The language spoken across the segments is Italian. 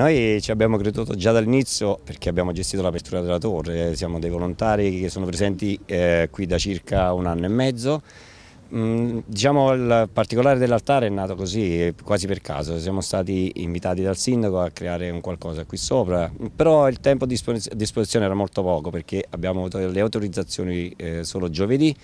Noi ci abbiamo creduto già dall'inizio perché abbiamo gestito l'apertura della torre, siamo dei volontari che sono presenti eh, qui da circa un anno e mezzo. Mm, diciamo il particolare dell'altare è nato così, quasi per caso, siamo stati invitati dal sindaco a creare un qualcosa qui sopra, però il tempo a disposizione era molto poco perché abbiamo avuto le autorizzazioni eh, solo giovedì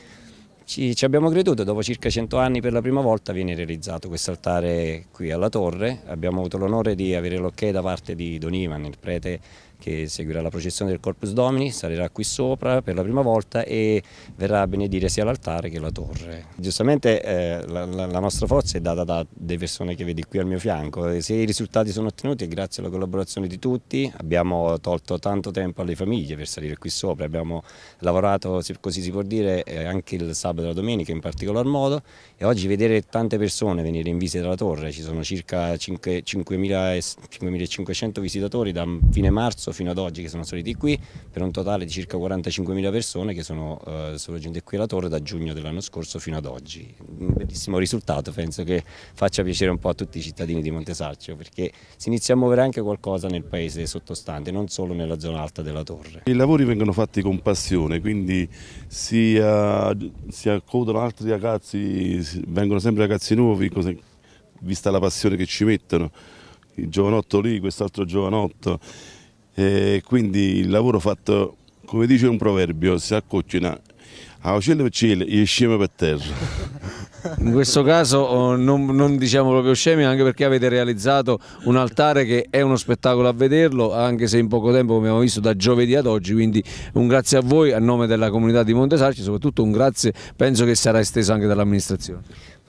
ci, ci abbiamo creduto, dopo circa 100 anni per la prima volta viene realizzato questo altare qui alla torre, abbiamo avuto l'onore di avere l'ok da parte di Don Ivan, il prete che seguirà la processione del Corpus Domini, salirà qui sopra per la prima volta e verrà a benedire sia l'altare che la torre. Giustamente eh, la, la, nostra forza è data da delle persone che vedi qui al mio fianco, se i risultati sono ottenuti è grazie alla collaborazione di tutti, abbiamo tolto tanto tempo alle famiglie per salire qui sopra, abbiamo lavorato, se così si può dire, eh, anche il sabato sabato e la domenica in particolar modo e oggi vedere tante persone venire in visita alla torre, ci sono circa 5.500 visitatori da fine marzo fino ad oggi che sono saliti qui per un totale di circa 45.000 persone che sono, eh, sono giunte qui alla torre da giugno dell'anno scorso fino ad oggi. Un bellissimo risultato, penso che faccia piacere un po' a tutti i cittadini di Montesarchio perché si inizia a muovere anche qualcosa nel paese sottostante, non solo nella zona alta della torre. I lavori vengono fatti con passione, quindi si, uh, si si accodono altri ragazzi, vengono sempre ragazzi nuovi, cose, vista la passione che ci mettono, il giovanotto lì, quest'altro giovanotto, e quindi il lavoro fatto, come dice un proverbio, si accocina, a uccello per cielo e scema per terra in questo caso oh, non, non, diciamo proprio scemi anche perché avete realizzato un altare che è uno spettacolo a vederlo anche se in poco tempo come abbiamo visto da giovedì ad oggi quindi un grazie a voi a nome della comunità di Montesarci soprattutto un grazie penso che sarà esteso anche dall'amministrazione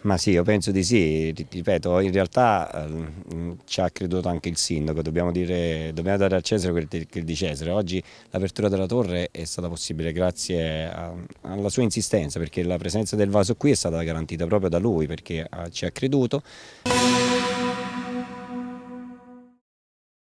ma sì, io penso di sì, ripeto, in realtà mh, ehm, ci ha creduto anche il sindaco, dobbiamo, dire, dobbiamo dare a Cesare quel di, di Cesare. Oggi l'apertura della torre è stata possibile grazie a, alla sua insistenza, perché la presenza del vaso qui è stata garantita proprio da lui, perché ha, eh, ci ha creduto.